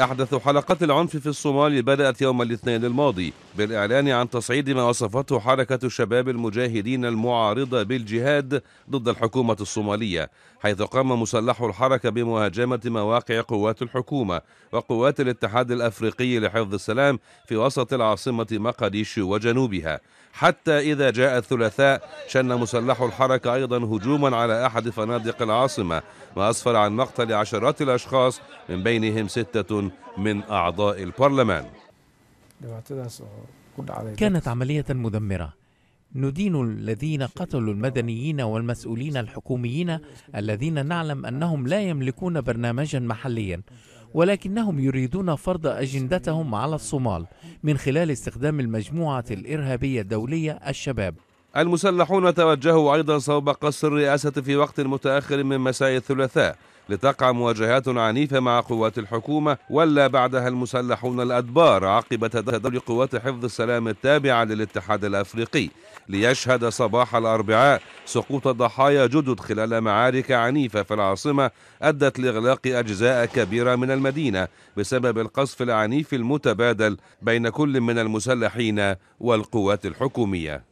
أحدث حلقات العنف في الصومال بدأت يوم الاثنين الماضي بالإعلان عن تصعيد ما وصفته حركة الشباب المجاهدين المعارضة بالجهاد ضد الحكومة الصومالية حيث قام مسلحو الحركة بمهاجمة مواقع قوات الحكومة وقوات الاتحاد الأفريقي لحفظ السلام في وسط العاصمة مقديشو وجنوبها حتى إذا جاء الثلاثاء شن مسلحو الحركة أيضا هجوما على أحد فنادق العاصمة ما أسفر عن مقتل عشرات الأشخاص من بينهم ستة من أعضاء البرلمان كانت عملية مدمرة ندين الذين قتلوا المدنيين والمسؤولين الحكوميين الذين نعلم أنهم لا يملكون برنامجا محليا ولكنهم يريدون فرض أجندتهم على الصومال من خلال استخدام المجموعة الإرهابية الدولية الشباب المسلحون توجهوا أيضا صوب قصر الرئاسة في وقت متأخر من مساء الثلاثاء لتقع مواجهات عنيفة مع قوات الحكومة ولا بعدها المسلحون الأدبار عقب تدرج قوات حفظ السلام التابعة للاتحاد الأفريقي ليشهد صباح الأربعاء سقوط ضحايا جدد خلال معارك عنيفة في العاصمة أدت لإغلاق أجزاء كبيرة من المدينة بسبب القصف العنيف المتبادل بين كل من المسلحين والقوات الحكومية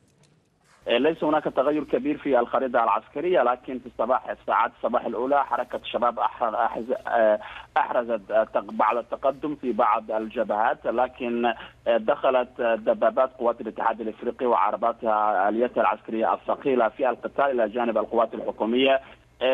آه، ليس هناك تغير كبير في الخريطة العسكرية لكن في الصباح الساعات الصباح الأولى حركة الشباب آه، أحرزت آه، بعض التقدم في بعض الجبهات لكن دخلت دبابات قوات الاتحاد الافريقي وعرباتها اليتها العسكريه الثقيله في القتال الى جانب القوات الحكوميه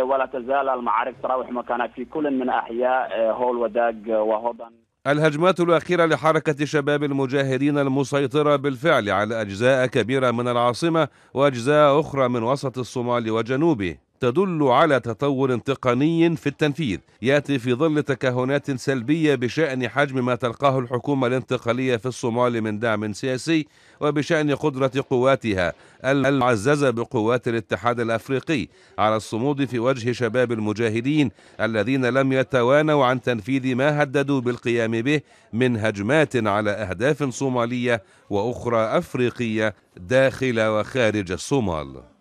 ولا تزال المعارك تراوح مكانها في كل من احياء هول وداج وهوبن الهجمات الأخيرة لحركة شباب المجاهدين المسيطرة بالفعل على أجزاء كبيرة من العاصمة وأجزاء أخرى من وسط الصومال وجنوبه تدل على تطور تقني في التنفيذ ياتي في ظل تكهنات سلبيه بشان حجم ما تلقاه الحكومه الانتقاليه في الصومال من دعم سياسي وبشان قدره قواتها المعززه بقوات الاتحاد الافريقي على الصمود في وجه شباب المجاهدين الذين لم يتوانوا عن تنفيذ ما هددوا بالقيام به من هجمات على اهداف صوماليه واخرى افريقيه داخل وخارج الصومال